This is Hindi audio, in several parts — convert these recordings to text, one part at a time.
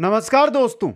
नमस्कार दोस्तों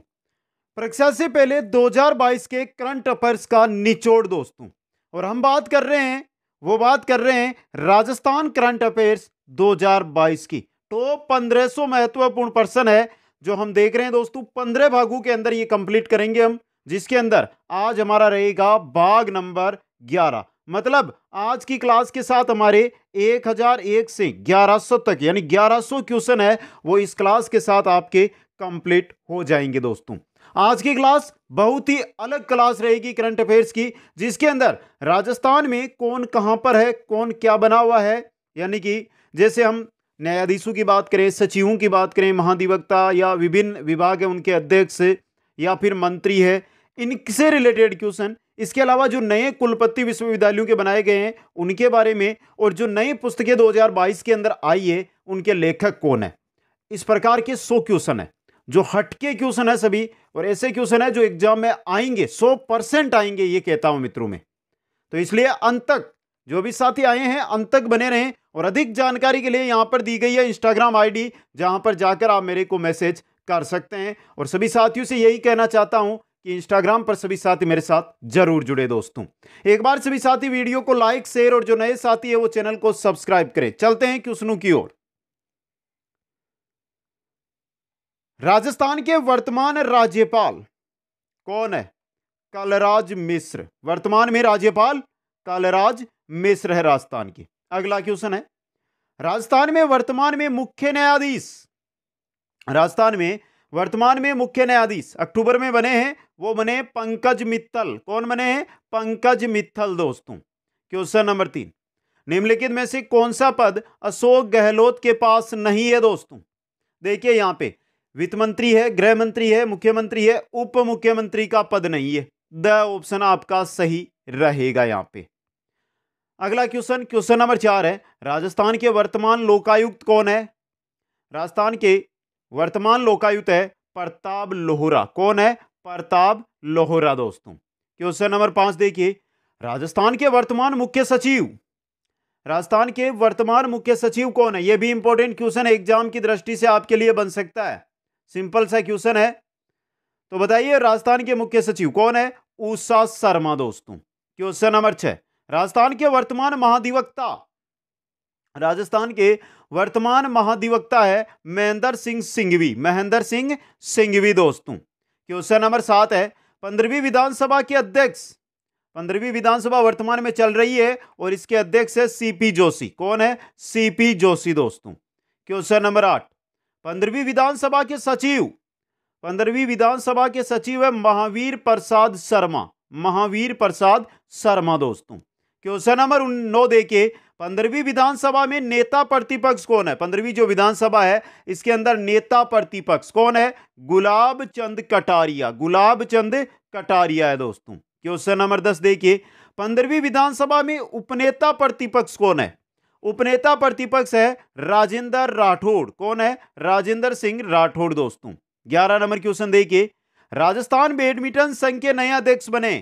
परीक्षा से पहले 2022 के करंट अफेयर्स का निचोड़ दोस्तों और हम बात कर रहे हैं वो बात कर रहे हैं राजस्थान करंट अफेयर्स 2022 की टॉप तो पंद्रह सौ महत्वपूर्ण पर्सन है जो हम देख रहे हैं दोस्तों पंद्रह भागों के अंदर ये कंप्लीट करेंगे हम जिसके अंदर आज हमारा रहेगा भाग नंबर ग्यारह मतलब आज की क्लास के साथ हमारे 1001 से 1100 तक यानी 1100 क्वेश्चन है वो इस क्लास के साथ आपके कंप्लीट हो जाएंगे दोस्तों आज की क्लास बहुत ही अलग क्लास रहेगी करंट अफेयर्स की जिसके अंदर राजस्थान में कौन कहां पर है कौन क्या बना हुआ है यानी कि जैसे हम न्यायाधीशों की बात करें सचिवों की बात करें महाधिवक्ता या विभिन्न विभाग है उनके अध्यक्ष या फिर मंत्री है इनसे रिलेटेड क्वेश्चन इसके अलावा जो नए कुलपति विश्वविद्यालयों के बनाए गए हैं उनके बारे में और जो नई पुस्तकें 2022 के अंदर आई है उनके लेखक कौन है इस प्रकार के सौ क्वेश्चन है जो हटके क्वेश्चन है सभी और ऐसे क्वेश्चन है जो एग्जाम में आएंगे सौ परसेंट आएंगे ये कहता हूं मित्रों में तो इसलिए अंत तक जो भी साथी आए हैं अंत तक बने रहें और अधिक जानकारी के लिए यहां पर दी गई है इंस्टाग्राम आईडी जहां पर जाकर आप मेरे को मैसेज कर सकते हैं और सभी साथियों से यही कहना चाहता हूं कि इंस्टाग्राम पर सभी साथी मेरे साथ जरूर जुड़े दोस्तों एक बार सभी साथी वीडियो को लाइक शेयर और जो नए साथी है वो चैनल को सब्सक्राइब करें चलते हैं क्वेश्चनों की ओर राजस्थान के वर्तमान राज्यपाल कौन है कलराज मिश्र वर्तमान में राज्यपाल कलराज मिश्र है राजस्थान के अगला क्वेश्चन है राजस्थान में वर्तमान में मुख्य न्यायाधीश राजस्थान में वर्तमान में मुख्य न्यायाधीश अक्टूबर में बने हैं वो बने पंकज मित्तल कौन बने हैं पंकज मित्तल दोस्तों क्वेश्चन नंबर तीन निम्नलिखित में से कौन सा पद अशोक गहलोत के पास नहीं है दोस्तों देखिए यहां पे वित्त मंत्री है गृह मंत्री है मुख्यमंत्री है उप मुख्यमंत्री का पद नहीं है द ऑप्शन आपका सही रहेगा यहाँ पे अगला क्वेश्चन क्वेश्चन नंबर चार है राजस्थान के वर्तमान लोकायुक्त कौन है राजस्थान के वर्तमान लोकायुक्त है प्रताप लोहरा कौन है प्रताप लोहरा दोस्तों क्वेश्चन नंबर पांच देखिए राजस्थान के वर्तमान मुख्य सचिव राजस्थान के वर्तमान मुख्य सचिव कौन है यह भी इंपॉर्टेंट क्वेश्चन एग्जाम की दृष्टि से आपके लिए बन सकता है सिंपल सा क्वेश्चन है तो बताइए राजस्थान के मुख्य सचिव कौन है उषा शर्मा दोस्तों क्वेश्चन नंबर छह राजस्थान के वर्तमान महाधिवक्ता राजस्थान के वर्तमान महाधिवक्ता है महेंद्र सिंह सिंघवी महेंद्र सिंह सिंघवी दोस्तों क्वेश्चन नंबर सात है पंद्रहवीं विधानसभा के अध्यक्ष पंद्रहवीं विधानसभा वर्तमान में चल रही है और इसके अध्यक्ष है सीपी जोशी कौन है सीपी जोशी दोस्तों क्वेश्चन नंबर आठ पंद्रहवीं विधानसभा के सचिव पंद्रहवीं विधानसभा के सचिव है महावीर प्रसाद शर्मा महावीर प्रसाद शर्मा दोस्तों क्वेश्चन नंबर नौ देखिए पंद्रहवीं विधानसभा में नेता प्रतिपक्ष कौन है पंद्रहवीं जो विधानसभा है इसके अंदर नेता प्रतिपक्ष कौन है गुलाब चंद कटारिया गुलाब चंद कटारिया है दोस्तों क्वेश्चन नंबर दस देखिए पंद्रहवीं विधानसभा में उपनेता प्रतिपक्ष कौन है उपनेता प्रतिपक्ष है राजेंद्र राठौड़ कौन है राजेंद्र सिंह राठौड़ दोस्तों ग्यारह नंबर क्वेश्चन देखिए राजस्थान बैडमिंटन संघ के नए अध्यक्ष बने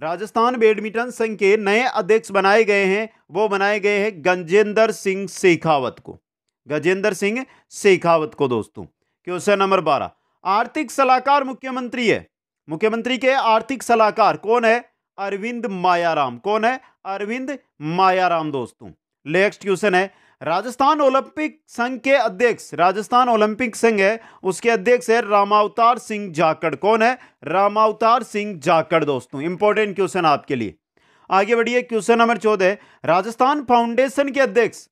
राजस्थान बैडमिंटन संघ के नए अध्यक्ष बनाए गए हैं वो बनाए गए हैं गजेंद्र सिंह शेखावत को गजेंद्र सिंह शेखावत को दोस्तों क्वेश्चन नंबर बारह आर्थिक सलाहकार मुख्यमंत्री है मुख्यमंत्री के आर्थिक सलाहकार कौन है अरविंद मायाराम कौन है अरविंद मायाराम दोस्तों नेक्स्ट क्वेश्चन है राजस्थान ओलंपिक संघ के अध्यक्ष राजस्थान ओलंपिक संघ है उसके अध्यक्ष है रामावतार सिंह जाकड़ कौन है रामावतार सिंह जाकड़ दोस्तों इंपॉर्टेंट क्वेश्चन आपके लिए आगे बढ़िए क्वेश्चन नंबर चौदह राजस्थान फाउंडेशन के अध्यक्ष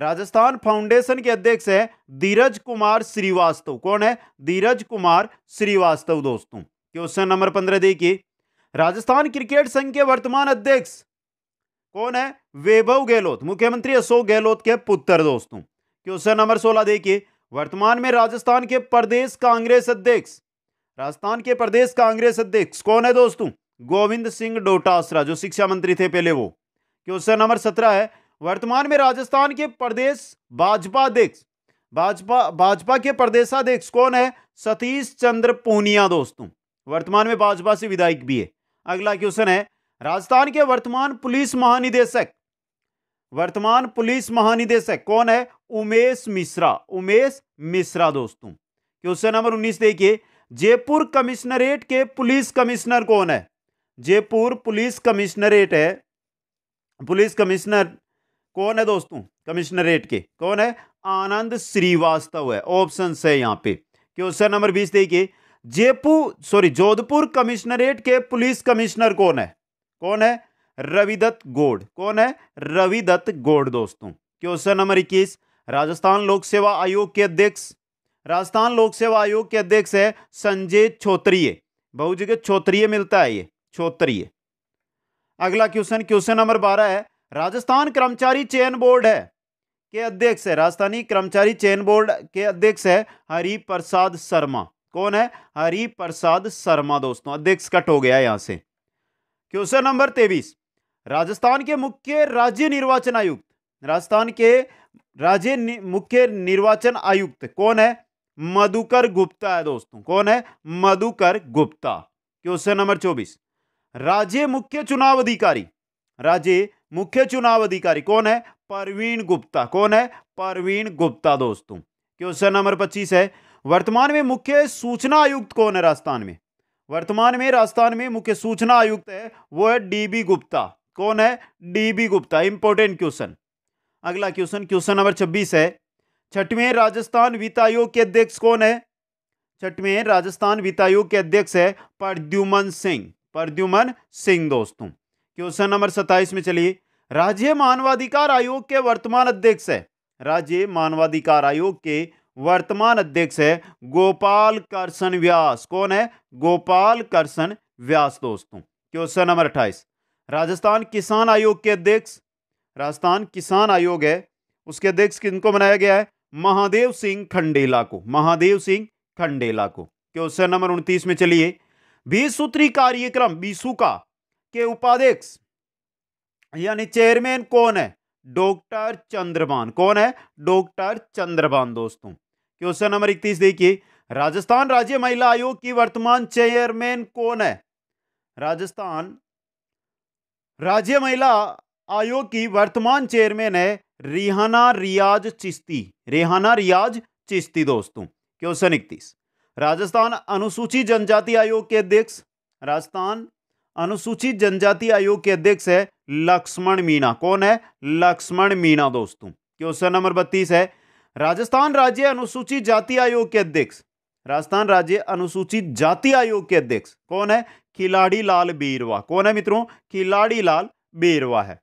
राजस्थान फाउंडेशन के अध्यक्ष है धीरज कुमार श्रीवास्तव कौन है धीरज कुमार श्रीवास्तव दोस्तों क्वेश्चन नंबर पंद्रह देखिए राजस्थान क्रिकेट संघ के वर्तमान अध्यक्ष कौन है वैभव गहलोत मुख्यमंत्री अशोक गहलोत के पुत्र दोस्तों क्वेश्चन नंबर सोलह देखिए वर्तमान में राजस्थान के प्रदेश कांग्रेस अध्यक्ष राजस्थान के प्रदेश कांग्रेस अध्यक्ष कौन है दोस्तों गोविंद सिंह डोटासरा जो शिक्षा मंत्री थे पहले वो क्वेश्चन नंबर सत्रह है वर्तमान में राजस्थान के प्रदेश भाजपा अध्यक्ष भाजपा भाजपा के प्रदेशाध्यक्ष कौन है सतीश चंद्र पूनिया दोस्तों वर्तमान में भाजपा से विधायक भी है अगला क्वेश्चन है राजस्थान के वर्तमान पुलिस महानिदेशक वर्तमान पुलिस महानिदेशक कौन है उमेश मिश्रा उमेश मिश्रा दोस्तों क्वेश्चन नंबर उन्नीस देखिए जयपुर कमिश्नरेट के पुलिस कमिश्नर कौन है जयपुर पुलिस कमिश्नरेट है पुलिस कमिश्नर कौन है दोस्तों कमिश्नरेट के कौन है आनंद श्रीवास्तव है ऑप्शन है यहाँ पे क्वेश्चन नंबर बीस देखिए जयपुर सॉरी जोधपुर कमिश्नरेट के पुलिस कमिश्नर कौन है कौन है रविदत्त गोड कौन है रविदत्त गोड दोस्तों क्वेश्चन नंबर इक्कीस राजस्थान लोक सेवा आयोग के अध्यक्ष राजस्थान लोक सेवा आयोग के अध्यक्ष है संजय छोत्रिय बहु के छोत्रिय मिलता है ये छोत्रिय अगला क्वेश्चन क्वेश्चन नंबर बारह है राजस्थान कर्मचारी चयन बोर्ड है के अध्यक्ष है राजस्थानी कर्मचारी चयन बोर्ड के अध्यक्ष है हरि प्रसाद शर्मा कौन है हरि प्रसाद शर्मा दोस्तों अध्यक्ष कट हो गया यहाँ से क्वेश्चन नंबर तेईस राजस्थान के मुख्य राज्य निर्वाचन आयुक्त राजस्थान के राज्य मुख्य निर्वाचन आयुक्त कौन है मधुकर गुप्ता है दोस्तों कौन है मधुकर गुप्ता क्वेश्चन नंबर चौबीस राज्य मुख्य चुनाव अधिकारी राज्य मुख्य चुनाव अधिकारी कौन है परवीन गुप्ता कौन है परवीन गुप्ता दोस्तों क्वेश्चन नंबर पच्चीस है वर्तमान में मुख्य सूचना आयुक्त कौन है राजस्थान में वर्तमान में राजस्थान में मुख्य सूचना आयुक्त है वो है डीबी गुप्ता कौन है डीबी गुप्ता इंपॉर्टेंट क्वेश्चन अगला क्वेश्चन क्वेश्चन नंबर छब्बीस है छठवें राजस्थान वित्त आयोग के अध्यक्ष कौन है छठवें राजस्थान वित्त आयोग के अध्यक्ष है प्रद्युमन सिंह प्रद्युमन सिंह दोस्तों क्वेश्चन नंबर सत्ताईस में चलिए राज्य मानवाधिकार आयोग के वर्तमान अध्यक्ष है राज्य मानवाधिकार आयोग के वर्तमान अध्यक्ष है गोपाल करसन व्यास कौन है गोपाल करसन व्यास दोस्तों क्वेश्चन नंबर अट्ठाईस राजस्थान किसान आयोग के अध्यक्ष राजस्थान किसान आयोग है उसके अध्यक्ष किनको बनाया गया है महादेव सिंह खंडेला को महादेव सिंह खंडेला को क्वेश्चन नंबर उनतीस में चलिए बीस सूत्री कार्यक्रम का के उपाध्यक्ष यानी चेयरमैन कौन है डॉक्टर चंद्रबान कौन है डॉक्टर चंद्रबान दोस्तों क्वेश्चन नंबर इकतीस देखिए राजस्थान राज्य महिला आयोग की वर्तमान चेयरमैन कौन है राजस्थान राज्य महिला आयोग की वर्तमान चेयरमैन है रिहाना रियाज चिश्ती रेहाना रियाज चिश्ती दोस्तों क्वेश्चन इकतीस राजस्थान अनुसूचित जनजाति आयोग के अध्यक्ष राजस्थान अनुसूचित जनजाति आयोग के अध्यक्ष है लक्ष्मण मीणा कौन है लक्ष्मण मीणा दोस्तों क्वेश्चन नंबर बत्तीस है राजस्थान राज्य अनुसूचित जाति आयोग के अध्यक्ष राजस्थान राज्य अनुसूचित जाति आयोग के अध्यक्ष कौन है खिलाड़ी लाल बीरवा कौन है मित्रों खिलाड़ी लाल बीरवा है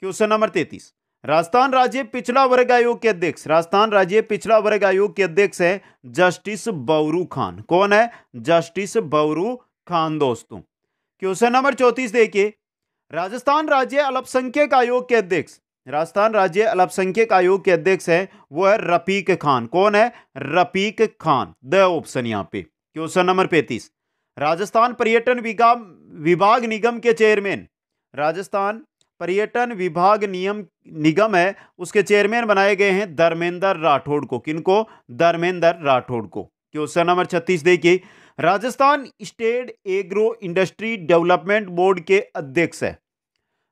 क्वेश्चन नंबर तैतीस राजस्थान राज्य पिछड़ा वर्ग आयोग के अध्यक्ष राजस्थान राज्य पिछड़ा वर्ग आयोग के अध्यक्ष है जस्टिस बौरू खान कौन है जस्टिस बौरू खान दोस्तों क्वेश्चन नंबर चौतीस देखिए राजस्थान राज्य अल्पसंख्यक आयोग के अध्यक्ष राजस्थान राज्य अल्पसंख्यक आयोग के अध्यक्ष हैं वो है रफीक खान कौन है रफीक खान द ऑप्शन यहाँ पे क्वेश्चन नंबर पैंतीस राजस्थान पर्यटन विभाग निगम के चेयरमैन राजस्थान पर्यटन विभाग नियम निगम है उसके चेयरमैन बनाए गए हैं धर्मेंद्र राठौड़ को किनको धर्मेंद्र राठौड़ को क्वेश्चन नंबर छत्तीस देखिए Rajasthan state agro industry development board के अध्यक्ष है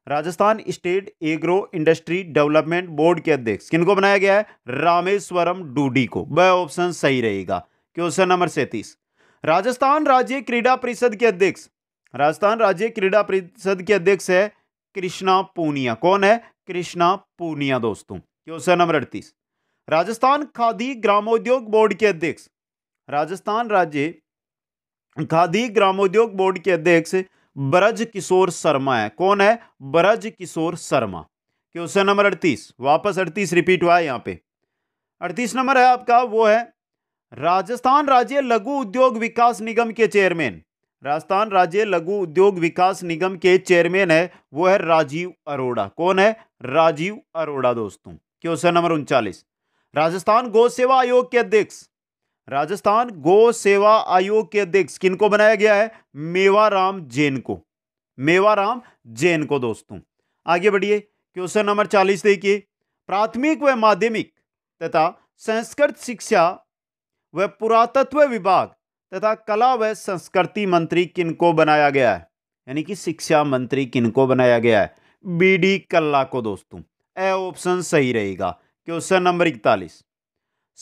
Rajasthan state agro industry development board के अध्यक्ष किनको बनाया गया है रामेश्वरम डूडी को वह ऑप्शन सही रहेगा क्वेश्चन नंबर सैंतीस राजस्थान राज्य क्रीडा परिषद के अध्यक्ष राजस्थान राज्य क्रीडा परिषद के अध्यक्ष है कृष्णा पूनिया कौन है कृष्णा पूनिया दोस्तों क्वेश्चन नंबर अड़तीस राजस्थान खादी ग्रामोद्योग बोर्ड के अध्यक्ष राजस्थान राज्य खादी ग्रामोद्योग बोर्ड के अध्यक्ष ब्रज किशोर शर्मा है कौन है ब्रज किशोर शर्मा क्वेश्चन नंबर अड़तीस वापस अड़तीस रिपीट हुआ है यहाँ पे अड़तीस नंबर है आपका वो है राजस्थान राज्य लघु उद्योग विकास निगम के चेयरमैन राजस्थान राज्य लघु उद्योग विकास निगम के चेयरमैन है वो है राजीव अरोड़ा कौन है राजीव अरोड़ा दोस्तों क्वेश्चन नंबर उनचालीस राजस्थान गौ सेवा आयोग के अध्यक्ष राजस्थान गो सेवा आयोग के अध्यक्ष किनको बनाया गया है मेवाराम जैन को मेवाराम जैन को दोस्तों आगे बढ़िए क्वेश्चन नंबर चालीस देखिए प्राथमिक व माध्यमिक तथा संस्कृत शिक्षा व पुरातत्व विभाग तथा कला व संस्कृति मंत्री किनको बनाया गया है यानी कि शिक्षा मंत्री किनको बनाया गया है बी डी कल्ला को दोस्तों ए ऑप्शन सही रहेगा क्वेश्चन नंबर इकतालीस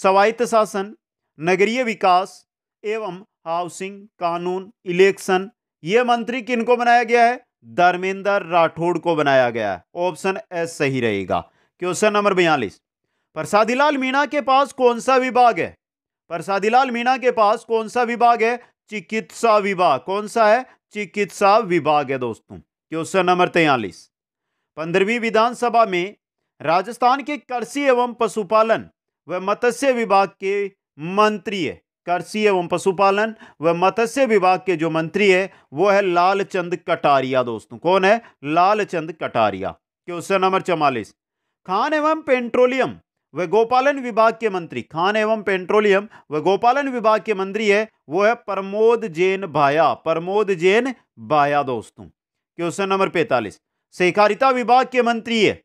स्वायत्त शासन नगरीय विकास एवं हाउसिंग कानून इलेक्शन ये मंत्री किनको बनाया गया है धर्मेंद्र राठौड़ को बनाया गया है ऑप्शन एस सही रहेगा क्वेश्चन नंबर बयालीस प्रसादीलाल मीणा के पास कौन सा विभाग है प्रसादीलाल मीणा के पास कौन सा विभाग है चिकित्सा विभाग कौन सा है चिकित्सा विभाग है दोस्तों क्वेश्चन नंबर तेयालीस पंद्रहवीं विधानसभा में राजस्थान के कृषि एवं पशुपालन व मत्स्य विभाग के मंत्री है कृषि एवं पशुपालन व मत्स्य विभाग के जो मंत्री है वो है लालचंद कटारिया दोस्तों कौन है लालचंद कटारिया क्वेश्चन नंबर चौवालीस खान एवं पेट्रोलियम व गोपालन विभाग के मंत्री खान एवं पेट्रोलियम व गोपालन विभाग के मंत्री है वो है प्रमोद जैन भाया प्रमोद जैन भाया दोस्तों क्वेश्चन नंबर पैंतालीस सहकारिता विभाग के मंत्री है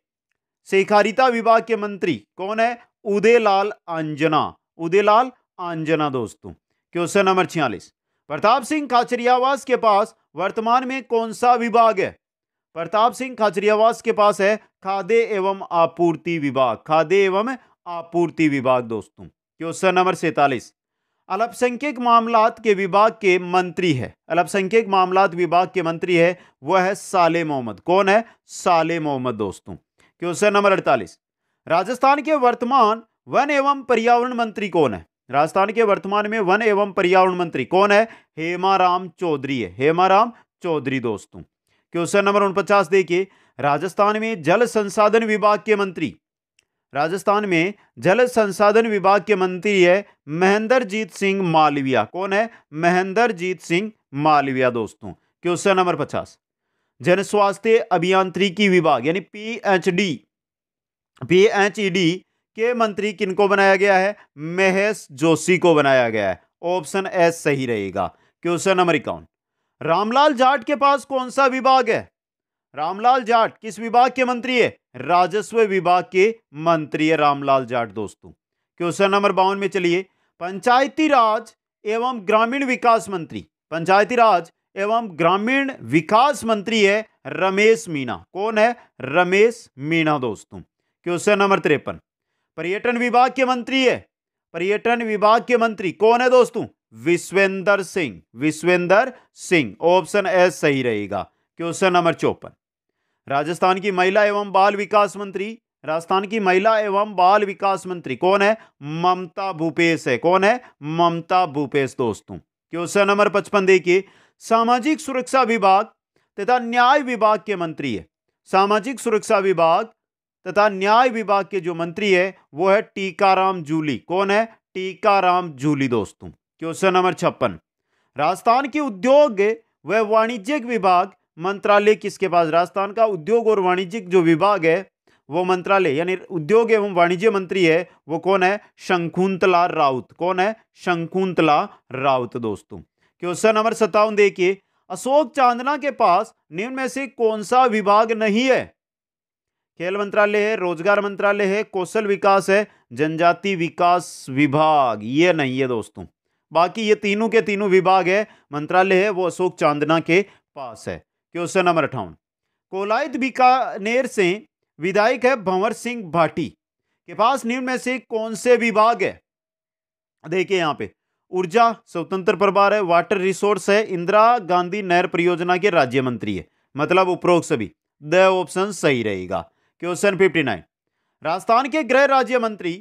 सहकारिता विभाग के मंत्री कौन है उदयलाल अंजना उदयलाल आंजना दोस्तों क्वेश्चन नंबर छियालीस प्रताप सिंह खाचरियावास के पास वर्तमान में कौन सा विभाग है प्रताप सिंह खाचरियावास के पास है खाद्य एवं आपूर्ति विभाग खाद्य एवं आपूर्ति विभाग दोस्तों क्वेश्चन नंबर सैतालीस अल्पसंख्यक मामलात के विभाग के मंत्री है अल्पसंख्यक मामलात विभाग के मंत्री है वह है साले मोहम्मद कौन है साले मोहम्मद दोस्तों क्वेश्चन नंबर अड़तालीस राजस्थान के वर्तमान वन एवं पर्यावरण मंत्री कौन है राजस्थान के वर्तमान में वन एवं पर्यावरण मंत्री कौन है हेमाराम चौधरी है हेमाराम चौधरी दोस्तों क्वेश्चन नंबर उनपचास देखिए राजस्थान में जल संसाधन विभाग के मंत्री राजस्थान में जल संसाधन विभाग के मंत्री है महेंद्रजीत सिंह मालविया कौन है महेंद्रजीत सिंह मालविया दोस्तों क्वेश्चन नंबर पचास जन स्वास्थ्य अभियांत्रिकी विभाग यानी P P H H D E D के मंत्री किनको बनाया गया है महेश जोशी को बनाया गया है ऑप्शन एस सही रहेगा क्वेश्चन नंबर इक्यावन रामलाल जाट के पास कौन सा विभाग है रामलाल जाट किस विभाग के मंत्री है राजस्व विभाग के मंत्री है रामलाल जाट दोस्तों क्वेश्चन नंबर बावन में चलिए पंचायती राज एवं ग्रामीण विकास मंत्री पंचायती राज एवं ग्रामीण विकास मंत्री है रमेश मीणा कौन है रमेश मीणा दोस्तों क्वेश्चन नंबर तिरपन पर्यटन विभाग के मंत्री है पर्यटन विभाग के मंत्री कौन है दोस्तों विश्वेंद्र सिंह विश्वेंद्र सिंह ऑप्शन एस सही रहेगा क्वेश्चन नंबर चौपन राजस्थान की महिला एवं बाल विकास मंत्री राजस्थान की महिला एवं बाल विकास मंत्री कौन है ममता भूपेश है कौन है ममता भूपेश दोस्तों क्वेश्चन नंबर पचपन देखिए सामाजिक सुरक्षा विभाग तथा न्याय विभाग के मंत्री है सामाजिक सुरक्षा विभाग तथा न्याय विभाग के जो मंत्री है वो है टीकाराम जूली कौन है टीकाराम जूली दोस्तों क्वेश्चन नंबर छप्पन राजस्थान के उद्योग व वाणिज्यिक विभाग मंत्रालय किसके पास राजस्थान का उद्योग और वाणिज्यिक जो विभाग है वो मंत्रालय यानी उद्योग एवं वाणिज्य मंत्री है वो कौन है शंकुंतला राउत कौन है शंकुंतला राउत दोस्तों क्वेश्चन नंबर सत्तावन देखिए अशोक चांदना के पास निम्न में से कौन सा विभाग नहीं है खेल मंत्रालय है रोजगार मंत्रालय है कौशल विकास है जनजाति विकास विभाग ये नहीं है दोस्तों बाकी ये तीनों के तीनों विभाग है मंत्रालय है वो अशोक चांदना के पास है क्वेश्चन नंबर अठावन कोलायत बीकानेर से विधायक है भंवर सिंह भाटी के पास निम्न में से कौन से विभाग है देखिए यहाँ पे ऊर्जा स्वतंत्र प्रभार है वाटर रिसोर्स है इंदिरा गांधी नहर परियोजना के राज्य मंत्री है मतलब उपरोक्त सभी द ऑप्शन सही रहेगा क्वेश्चन फिफ्टी नाइन राजस्थान के गृह राज्य मंत्री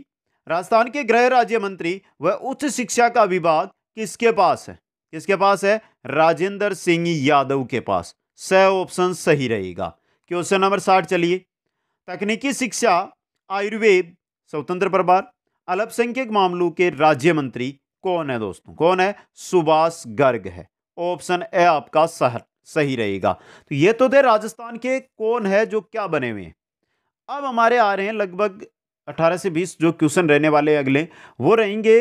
राजस्थान के गृह राज्य मंत्री व उच्च शिक्षा का विभाग किसके पास है किसके पास है राजेंद्र सिंह यादव के पास स ऑप्शन सही रहेगा क्वेश्चन नंबर साठ चलिए तकनीकी शिक्षा आयुर्वेद स्वतंत्र प्रभार अल्पसंख्यक मामलों के राज्य मंत्री कौन है दोस्तों कौन है सुभाष गर्ग है ऑप्शन ए आपका सहर सही रहेगा तो ये तो थे राजस्थान के कौन है जो क्या बने हुए हैं अब हमारे आ रहे हैं लगभग 18 से 20 जो क्वेश्चन रहने वाले अगले वो रहेंगे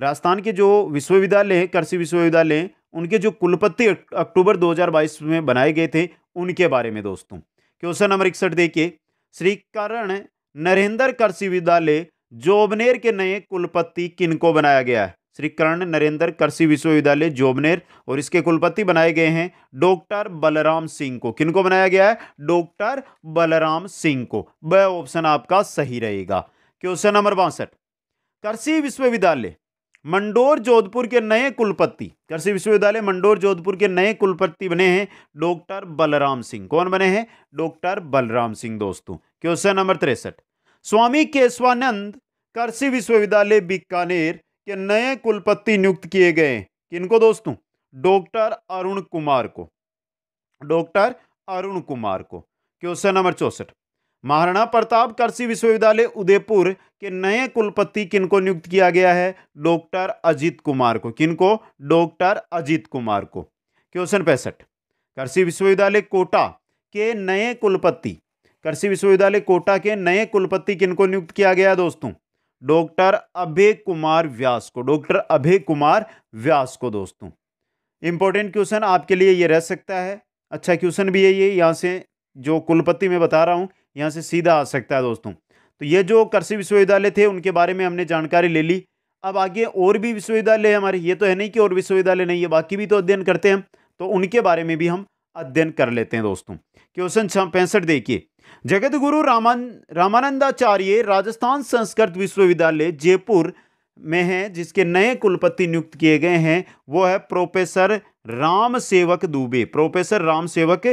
राजस्थान के जो विश्वविद्यालय हैं कृषि विश्वविद्यालय हैं उनके जो कुलपति अक्टूबर 2022 में बनाए गए थे उनके बारे में दोस्तों क्वेश्चन नंबर इकसठ देखिए श्री करण नरेंद्र कृषि विद्यालय जोबनेर के नए कुलपति किनको बनाया गया है श्री कर्ण नरेंद्र कृषि विश्वविद्यालय जोबनेर और इसके कुलपति बनाए गए हैं डॉक्टर बलराम सिंह को किनको बनाया गया है डॉक्टर बलराम सिंह को ब ऑप्शन आपका सही रहेगा क्वेश्चन नंबर बासठ कृषि विश्वविद्यालय मंडोर जोधपुर के नए कुलपति कृषि विश्वविद्यालय मंडोर जोधपुर के नए कुलपति बने हैं डॉक्टर बलराम सिंह कौन बने हैं डॉक्टर बलराम सिंह दोस्तों क्वेश्चन नंबर तिरसठ स्वामी केशवानंद कृषि विश्वविद्यालय बीकानेर कि नए कुलपति नियुक्त किए गए किनको दोस्तों डॉक्टर अरुण कुमार को डॉक्टर अरुण कुमार को क्वेश्चन नंबर चौसठ महाराणा प्रताप कृषि विश्वविद्यालय उदयपुर के नए कुलपति किनको नियुक्त किया गया है डॉक्टर अजीत कुमार को किनको डॉक्टर अजीत कुमार को क्वेश्चन पैंसठ कृषि विश्वविद्यालय कोटा के नए कुलपति कृषि विश्वविद्यालय कोटा के नए कुलपति किनको नियुक्त किया गया दोस्तों डॉक्टर अभय कुमार व्यास को डॉक्टर अभय कुमार व्यास को दोस्तों इंपॉर्टेंट क्वेश्चन आपके लिए ये रह सकता है अच्छा क्वेश्चन भी है ये यहाँ से जो कुलपति मैं बता रहा हूँ यहाँ से सीधा आ सकता है दोस्तों तो ये जो कृषि विश्वविद्यालय थे उनके बारे में हमने जानकारी ले ली अब आगे और भी विश्वविद्यालय हमारे ये तो है नहीं कि और विश्वविद्यालय नहीं है बाकी भी तो अध्ययन करते हैं तो उनके बारे में भी हम अध्ययन कर लेते हैं दोस्तों क्वेश्चन पैंसठ देखिए जगतगुरु रामान रामानंदाचार्य राजस्थान संस्कृत विश्वविद्यालय जयपुर में है जिसके नए कुलपति नियुक्त किए गए हैं वो है प्रोफेसर राम सेवक दुबे प्रोफेसर राम सेवक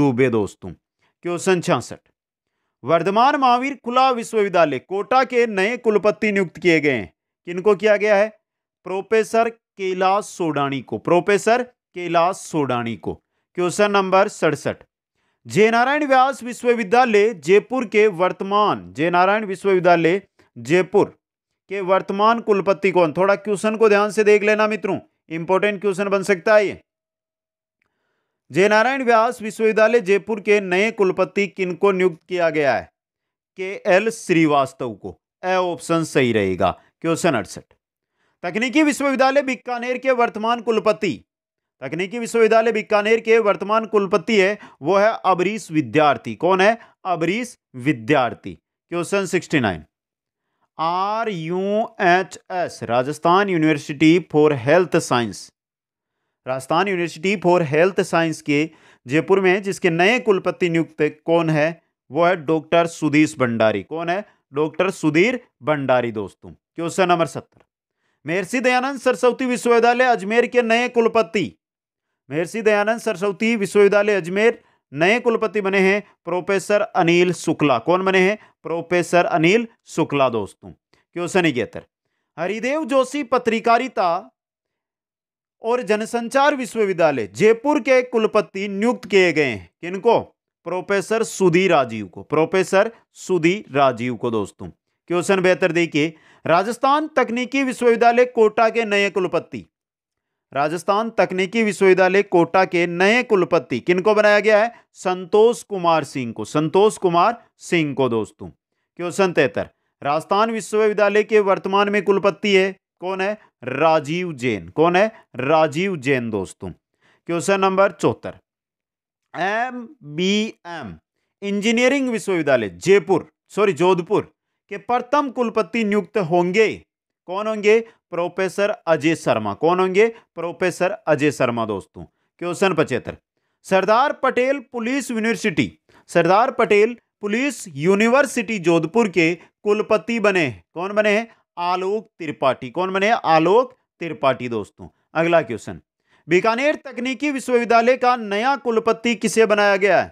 दुबे दोस्तों क्वेश्चन छियासठ वर्धमान महावीर खुला विश्वविद्यालय कोटा के नए कुलपति नियुक्त किए गए हैं किनको किया गया है प्रोफेसर कैलाश सोडानी को प्रोफेसर कैलाश सोडानी को क्वेश्चन नंबर सड़सठ जय नारायण व्यास विश्वविद्यालय जयपुर के वर्तमान जय नारायण विश्वविद्यालय जयपुर के वर्तमान कुलपति कौन थोड़ा क्वेश्चन को ध्यान से देख लेना मित्रों इंपॉर्टेंट क्वेश्चन बन सकता है ये जय नारायण व्यास विश्वविद्यालय जयपुर के नए कुलपति किनको नियुक्त किया गया है के एल श्रीवास्तव को ए ऑप्शन सही रहेगा क्वेश्चन अड़सठ तकनीकी विश्वविद्यालय बीकानेर के वर्तमान कुलपति तकनीकी विश्वविद्यालय बीकानेर के वर्तमान कुलपति है वो है अबरीस विद्यार्थी कौन है Abris Vidyarthi question sixty nine R U H S Rajasthan university for health science Rajasthan university for health science के जयपुर में जिसके नए कुलपति नियुक्त कौन है वो है डॉक्टर सुधीर भंडारी कौन है डॉक्टर सुधीर भंडारी दोस्तों क्वेश्चन नंबर सत्तर महर्षि दयानंद सरस्वती विश्वविद्यालय अजमेर के नए कुलपति महर्षि दयानंद सरस्वती विश्वविद्यालय अजमेर नए कुलपति बने हैं प्रोफेसर अनिल शुक्ला कौन बने हैं प्रोफेसर अनिल शुक्ला दोस्तों क्वेश्चन इकहत्तर हरिदेव जोशी पत्रकारिता और जनसंचार विश्वविद्यालय जयपुर के कुलपति नियुक्त किए गए हैं किनको प्रोफेसर सुधी राजीव को प्रोफेसर सुधी राजीव को दोस्तों क्वेश्चन बेहतर देखिए राजस्थान तकनीकी विश्वविद्यालय कोटा के नए कुलपति राजस्थान तकनीकी विश्वविद्यालय कोटा के नए कुलपति किनको बनाया गया है संतोष कुमार सिंह को संतोष कुमार सिंह को दोस्तों क्वेश्चन तेहतर राजस्थान विश्वविद्यालय के वर्तमान में कुलपति है कौन है राजीव जैन कौन है राजीव जैन दोस्तों क्वेश्चन नंबर चौहत्तर एम बी एम इंजीनियरिंग विश्वविद्यालय जयपुर सॉरी जोधपुर के प्रथम कुलपति नियुक्त होंगे कौन होंगे प्रोफेसर अजय शर्मा कौन होंगे प्रोफेसर अजय शर्मा दोस्तों क्वेश्चन पचहत्तर Sardar Patel police university Sardar Patel police university Jodhpur के कुलपति बने कौन बने हैं आलोक त्रिपाठी कौन बने आलोक त्रिपाठी दोस्तों अगला क्वेश्चन बीकानेर तकनीकी विश्वविद्यालय का नया कुलपति किसे बनाया गया है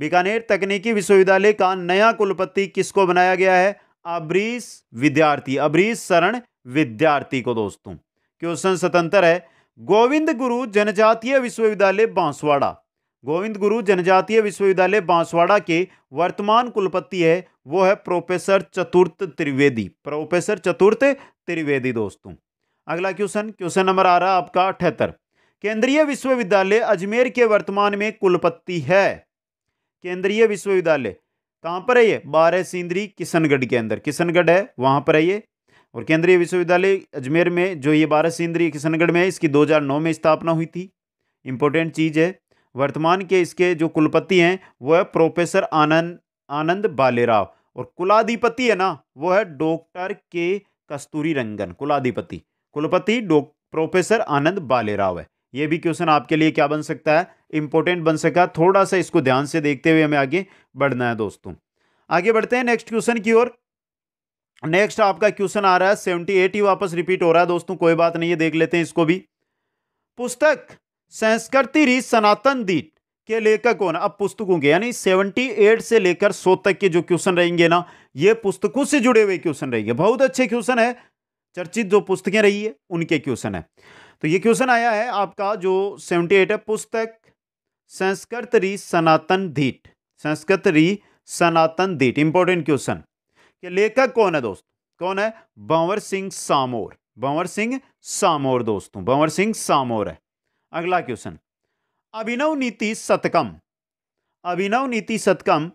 बीकानेर तकनीकी विश्वविद्यालय का नया कुलपति किसको बनाया गया है अब्रीस विद्यार्थी अब्रीस शरण विद्यार्थी को दोस्तों क्वेश्चन स्वतंत्र है गोविंद गुरु जनजातीय विश्वविद्यालय बांसवाड़ा गोविंद गुरु जनजातीय विश्वविद्यालय बांसवाड़ा के वर्तमान कुलपति है वो है प्रोफेसर चतुर्थ त्रिवेदी प्रोफेसर चतुर्थ त्रिवेदी दोस्तों अगला क्वेश्चन क्वेश्चन नंबर आ रहा आपका अठहत्तर केंद्रीय विश्वविद्यालय अजमेर के वर्तमान में कुलपति है केंद्रीय विश्वविद्यालय कहाँ पर आइए बारह सिंदरी किशनगढ़ के अंदर किशनगढ़ है वहाँ पर आइए और केंद्रीय विश्वविद्यालय अजमेर में जो ये बारह सिंदरी किशनगढ़ में है इसकी 2009 में स्थापना हुई थी इम्पोर्टेंट चीज़ है वर्तमान के इसके जो कुलपति हैं वो है प्रोफेसर आनंद आनंद बालेराव और कुलाधिपति है ना वो है डॉक्टर के कस्तूरी रंगन कुलाधिपति कुलपति डॉ प्रोफेसर आनंद बालेराव है ये भी क्वेश्चन आपके लिए क्या बन सकता है इंपॉर्टेंट बन सका थोड़ा सा इसको ध्यान से देखते हुए हमें आगे बढ़ना है दोस्तों आगे बढ़ते हैं नेक्स्ट क्वेश्चन की ओर नेक्स्ट आपका क्वेश्चन आ रहा है सेवेंटी एट ही वापस रिपीट हो रहा है दोस्तों कोई बात नहीं है देख लेते हैं इसको भी पुस्तक संस्कृति री सनातन दीट के लेखक कौन अब पुस्तकों के यानी सेवेंटी एट से लेकर सौ तक के जो क्वेश्चन रहेंगे ना ये पुस्तकों से जुड़े हुए क्वेश्चन रहेंगे बहुत अच्छे क्वेश्चन है चर्चित जो पुस्तकें रही है उनके क्वेश्चन है तो ये क्वेश्चन आया है आपका जो सेवेंटी एट है पुस्तक संस्कृत री सनातन धीट संस्कृत री सनातन धीट इंपॉर्टेंट क्वेश्चन कि लेखक कौन है दोस्त कौन है बंवर सिंह सामोर बंवर सिंह सामोर दोस्तों बंवर सिंह सामोर है अगला क्वेश्चन अभिनव नीति सतकम अभिनव नीति सतकम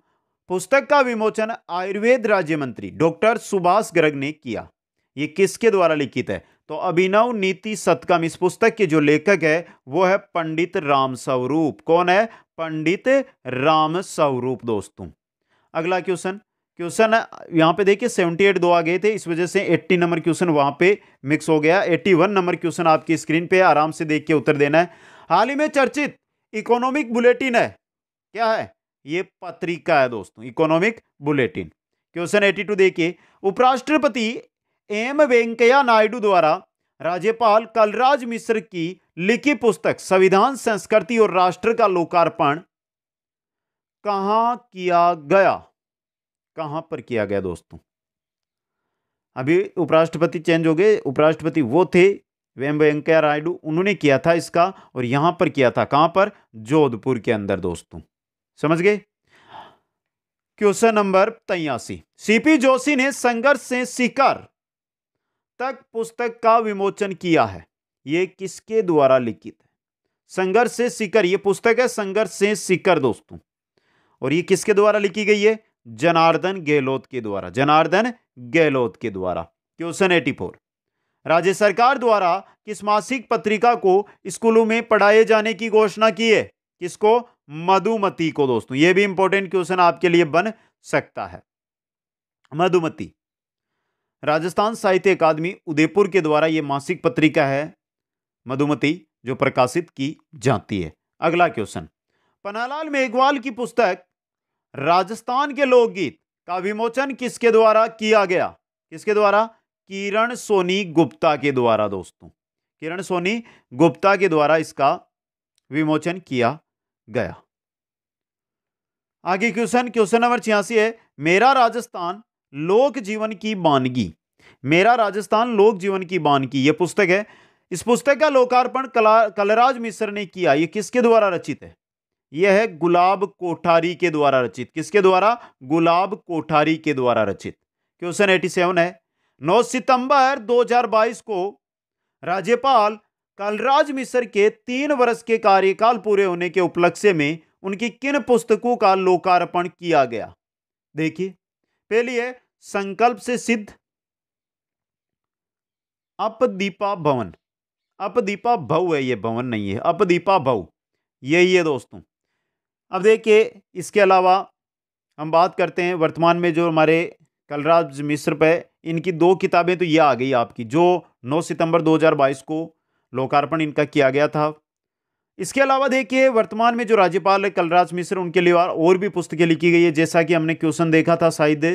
पुस्तक का विमोचन आयुर्वेद राज्य मंत्री डॉक्टर सुभाष गर्ग ने किया ये किसके द्वारा लिखित है तो अभिनव नीति सतकम इस पुस्तक के जो लेखक है वो है पंडित राम स्वरूप कौन है पंडित राम स्वरूप दोस्तों अगला क्वेश्चन क्वेश्चन यहाँ पे देखिए सेवेंटी एट दो आ गए थे इस वजह से एट्टी नंबर क्वेश्चन वहाँ पे मिक्स हो गया एट्टी वन नंबर क्वेश्चन आपकी स्क्रीन पे आराम से देख के उत्तर देना है हाल ही में चर्चित इकोनॉमिक बुलेटिन है क्या है ये पत्रिका है दोस्तों economic bulletin question eighty two देखिए उपराष्ट्रपति एम वेंकैया नायडू द्वारा राज्यपाल कलराज मिश्र की लिखी पुस्तक संविधान संस्कृति और राष्ट्र का लोकार्पण कहां किया गया कहां पर किया गया दोस्तों अभी उपराष्ट्रपति चेंज हो गए उपराष्ट्रपति वो थे वेम वेंकैया नायडू उन्होंने किया था इसका और यहां पर किया था कहां पर जोधपुर के अंदर दोस्तों समझ गए क्वेश्चन नंबर तयासी सीपी जोशी ने संघर्ष से शिकार तक पुस्तक का विमोचन किया है ये किसके द्वारा लिखित है संघर्ष से सिकर ये पुस्तक है संघर्ष से सिकर दोस्तों और ये किसके द्वारा लिखी गई है जनार्दन गहलोत के द्वारा जनार्दन गहलोत के द्वारा क्वेश्चन एटी फोर राज्य सरकार द्वारा किस मासिक पत्रिका को स्कूलों में पढ़ाए जाने की घोषणा की है किसको मधुमती को दोस्तों ये भी इंपॉर्टेंट क्वेश्चन आपके लिए बन सकता है मधुमती राजस्थान साहित्य अकादमी उदयपुर के द्वारा ये मासिक पत्रिका है मधुमती जो प्रकाशित की जाती है अगला क्वेश्चन पनालाल मेघवाल की पुस्तक राजस्थान के लोकगीत का विमोचन किसके द्वारा किया गया किसके द्वारा किरण सोनी गुप्ता के द्वारा दोस्तों किरण सोनी गुप्ता के द्वारा इसका विमोचन किया गया आगे क्वेश्चन क्वेश्चन नंबर छियासी है मेरा राजस्थान लोक जीवन की बानगी मेरा राजस्थान लोक जीवन की बानगी ये पुस्तक है इस पुस्तक का लोकार्पण कलराज मिश्र ने किया ये किसके द्वारा रचित है यह है गुलाब कोठारी के द्वारा रचित किसके द्वारा गुलाब कोठारी के द्वारा रचित क्वेश्चन एटी सेवन है नौ सितंबर 2022 को राज्यपाल कलराज मिश्र के तीन वर्ष के कार्यकाल पूरे होने के उपलक्ष्य में उनकी किन पुस्तकों का लोकार्पण किया गया देखिए पहली है संकल्प से सिद्ध अपदीपा भवन अपदीपा भव है ये भवन नहीं है अपदीपा भव यही है दोस्तों अब देखिए इसके अलावा हम बात करते हैं वर्तमान में जो हमारे कलराज मिश्र पे इनकी दो किताबें तो ये आ गई आपकी जो 9 सितंबर 2022 को लोकार्पण इनका किया गया था इसके अलावा देखिए वर्तमान में जो राज्यपाल है कलराज मिश्र उनके लिए और भी पुस्तकें लिखी गई है जैसा कि हमने क्वेश्चन देखा था शायद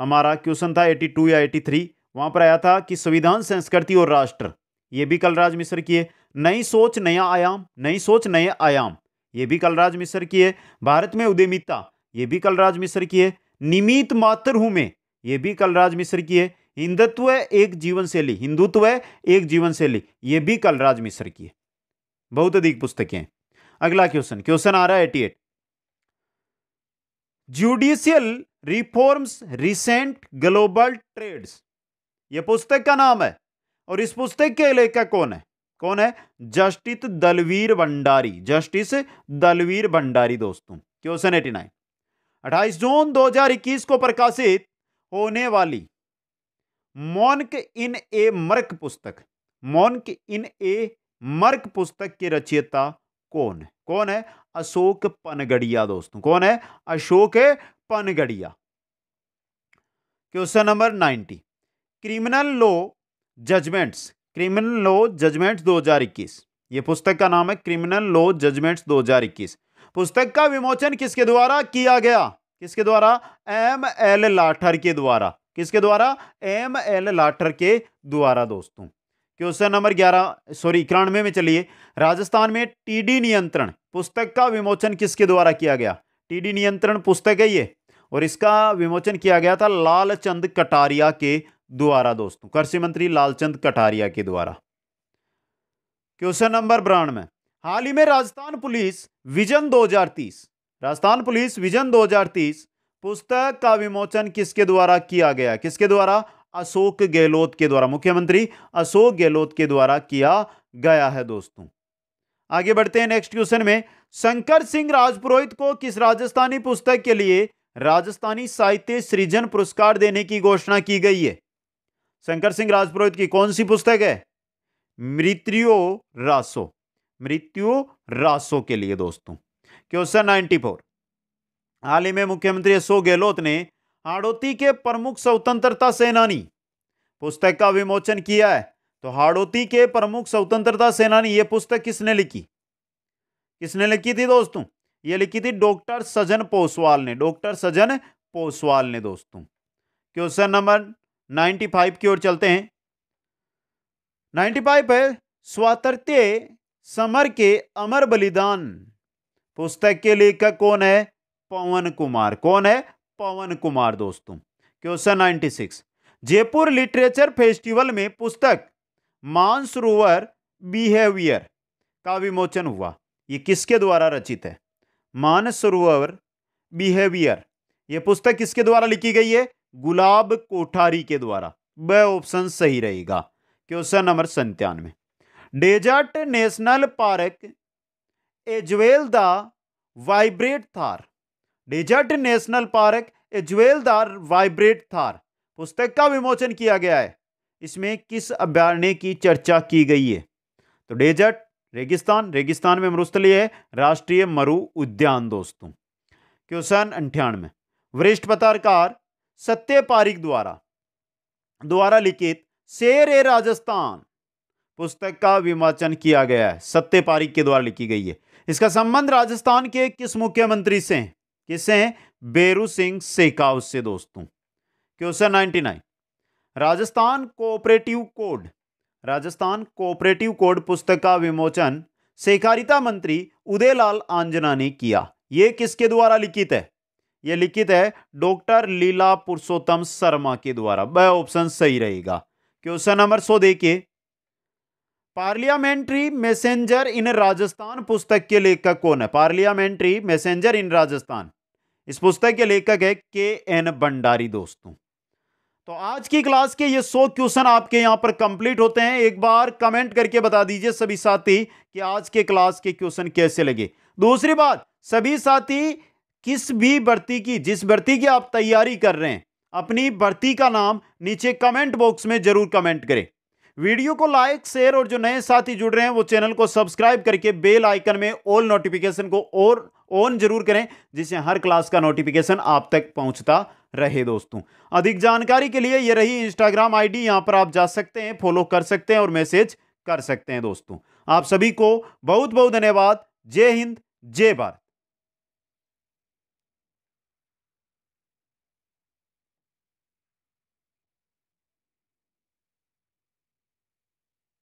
हमारा क्वेश्चन था 82 या 83 वहाँ पर आया था कि संविधान संस्कृति और राष्ट्र ये भी कलराज मिश्र की है नई सोच नया आयाम नई सोच नए आयाम ये भी कलराज मिश्र की है भारत में उद्यमिता ये भी कलराज मिश्र की है निमित मात्र हूँ मैं ये भी कलराज मिश्र की है हिंदुत्व एक जीवन शैली हिंदुत्व एक जीवन शैली ये भी कलराज मिश्र की है बहुत अधिक पुस्तकें अगला क्वेश्चन क्वेश्चन आ रहा है eighty eight judicial reforms recent global trades ये पुस्तक का नाम है और इस पुस्तक के लेखक कौन है कौन है जस्टिस दलवीर भंडारी जस्टिस दलवीर भंडारी दोस्तों क्वेश्चन एटी नाइन अट्ठाईस जून 2021 को प्रकाशित होने वाली मॉन्क इन ए मर्क पुस्तक मोनक इन ए मर्क पुस्तक की रचयिता कौन है कौन है अशोक पनगड़िया दोस्तों कौन है Ashok Panagariya question number ninety criminal law judgments criminal law judgments 2021 ये पुस्तक का नाम है क्रिमिनल लॉ जजमेंट्स 2021 पुस्तक का विमोचन किसके द्वारा किया गया किसके द्वारा एम एल लाठर के द्वारा किसके द्वारा एम एल लाठर के द्वारा दोस्तों क्वेश्चन नंबर ग्यारह सॉरी इक्यानवे में चलिए राजस्थान में टीडी नियंत्रण पुस्तक का विमोचन किसके द्वारा किया गया टीडी नियंत्रण पुस्तक है ये और इसका विमोचन किया गया था लालचंद कटारिया के द्वारा दोस्तों कृषि मंत्री लालचंद कटारिया के द्वारा क्वेश्चन नंबर में हाल ही में Rajasthan police vision 2030 Rajasthan police vision 2030 पुस्तक का विमोचन किसके द्वारा किया गया किसके द्वारा अशोक गहलोत के द्वारा मुख्यमंत्री अशोक गहलोत के द्वारा किया गया है दोस्तों आगे बढ़ते हैं नेक्स्ट क्वेश्चन में शंकर सिंह राजपुरोहित को किस राजस्थानी पुस्तक के लिए राजस्थानी साहित्य सृजन पुरस्कार देने की घोषणा की गई है शंकर सिंह राजपुरोहित की कौन सी पुस्तक है मृत्यु रासो मृत्यु रासो के लिए दोस्तों क्वेश्चन नाइन्टी फोर हाल ही में मुख्यमंत्री अशोक गहलोत ने आड़ोती के प्रमुख स्वतंत्रता सेनानी पुस्तक का विमोचन किया है तो हाड़ोती के प्रमुख स्वतंत्रता सेनानी ये पुस्तक किसने लिखी किसने लिखी थी दोस्तों ये लिखी थी डॉक्टर सजन पोसवाल ने डॉक्टर सजन पोसवाल ने दोस्तों क्वेश्चन नंबर नाइन्टी फाइव की ओर चलते हैं नाइन्टी फाइव है स्वातंत्र समर के अमर बलिदान पुस्तक के लेखक कौन है पवन कुमार कौन है पवन कुमार दोस्तों question ninety six Jaipur literature festival में पुस्तक मानसरोवर बिहेवियर का विमोचन हुआ ये किसके द्वारा रचित है मानसरोवर बिहेवियर ये पुस्तक किसके द्वारा लिखी गई है गुलाब कोठारी के द्वारा ब ऑप्शन सही रहेगा क्वेश्चन नंबर संतानवे desert national park as well the vibrate Thar desert national park as well the vibrate Thar पुस्तक का विमोचन किया गया है इसमें किस अभ्यारण्य की चर्चा की गई है तो डेजर्ट रेगिस्तान रेगिस्तान में मरुस्थलीय है राष्ट्रीय मरु उद्यान दोस्तों क्वेश्चन अंठानवे वरिष्ठ पत्रकार सत्य पारिक द्वारा द्वारा लिखित शेर ए राजस्थान पुस्तक का विमोचन किया गया है सत्य पारिक के द्वारा लिखी गई है इसका संबंध राजस्थान के किस मुख्यमंत्री से है किससे हैं बेरू सिंह सेखावत से दोस्तों question ninety nine Rajasthan cooperative code Rajasthan cooperative code पुस्तक का विमोचन सहकारिता मंत्री उदयलाल आंजना ने किया ये किसके द्वारा लिखित है ये लिखित है डॉक्टर लीला पुरुषोत्तम शर्मा के द्वारा वह ऑप्शन सही रहेगा क्वेश्चन नंबर सो देखिए पार्लियामेंट्री मैसेंजर इन राजस्थान पुस्तक के लेखक कौन है पार्लियामेंट्री मैसेंजर इन राजस्थान इस पुस्तक के लेखक है के एन भंडारी दोस्तों तो आज की क्लास के ये सौ क्वेश्चन आपके यहाँ पर कंप्लीट होते हैं एक बार कमेंट करके बता दीजिए सभी साथी कि आज के क्लास के क्वेश्चन कैसे लगे दूसरी बात सभी साथी किस भी भर्ती की जिस भर्ती की आप तैयारी कर रहे हैं अपनी भर्ती का नाम नीचे कमेंट बॉक्स में जरूर कमेंट करें वीडियो को लाइक शेयर और जो नए साथी जुड़ रहे हैं वो चैनल को सब्सक्राइब करके बेल आइकन में ऑल नोटिफिकेशन को और ऑन जरूर करें जिससे हर क्लास का नोटिफिकेशन आप तक पहुंचता रहे दोस्तों अधिक जानकारी के लिए ये रही इंस्टाग्राम आईडी यहां पर आप जा सकते हैं फॉलो कर सकते हैं और मैसेज कर सकते हैं दोस्तों आप सभी को बहुत बहुत धन्यवाद जय हिंद जय भारत